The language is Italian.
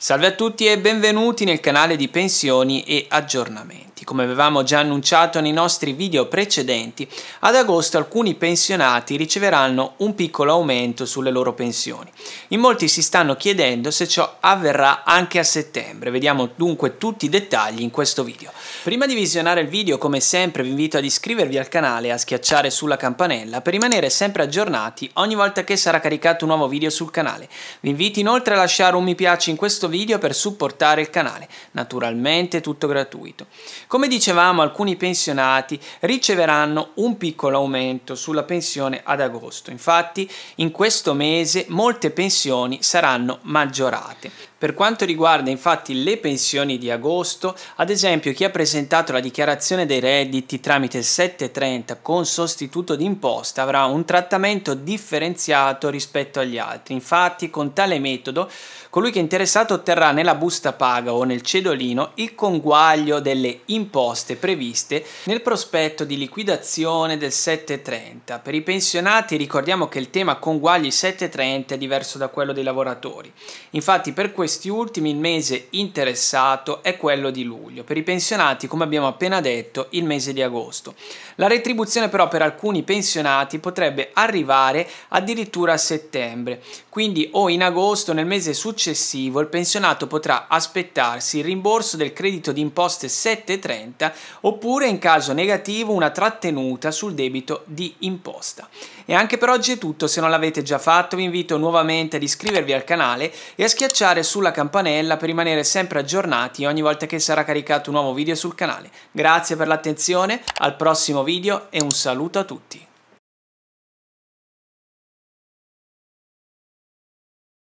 Salve a tutti e benvenuti nel canale di Pensioni e Aggiornamenti pensionati. Come avevamo già annunciato nei nostri video precedenti, ad agosto alcuni pensionati riceveranno un piccolo aumento sulle loro pensioni. In molti si stanno chiedendo se ciò avverrà anche a settembre. Vediamo dunque tutti i dettagli in questo video. Prima di visionare il video, come sempre, vi invito ad iscrivervi al canale e a schiacciare sulla campanella per rimanere sempre aggiornati ogni volta che sarà caricato un nuovo video sul canale. Vi invito inoltre a lasciare un mi piace in questo video per supportare il canale, naturalmente tutto gratuito. Come dicevamo, alcuni pensionati riceveranno un piccolo aumento sulla pensione ad agosto. Infatti, in questo mese molte pensioni saranno maggiorate. Per quanto riguarda infatti le pensioni di agosto, ad esempio chi ha presentato la dichiarazione dei redditi tramite il 730 con sostituto d'imposta avrà un trattamento differenziato rispetto agli altri. Infatti con tale metodo colui che è interessato otterrà nella busta paga o nel cedolino il conguaglio delle imposte previste nel prospetto di liquidazione del 730. Per i pensionati ricordiamo che il tema conguagli 730 è diverso da quello dei lavoratori. Infatti per questo questi ultimi il mese interessato è quello di luglio, per i pensionati come abbiamo appena detto il mese di agosto. La retribuzione però per alcuni pensionati potrebbe arrivare addirittura a settembre, quindi o in agosto nel mese successivo il pensionato potrà aspettarsi il rimborso del credito di imposte 730 oppure in caso negativo una trattenuta sul debito di imposta. E anche per oggi è tutto, se non l'avete già fatto vi invito nuovamente ad iscrivervi al canale e a schiacciare su sulla campanella per rimanere sempre aggiornati ogni volta che sarà caricato un nuovo video sul canale. Grazie per l'attenzione, al prossimo video e un saluto a tutti!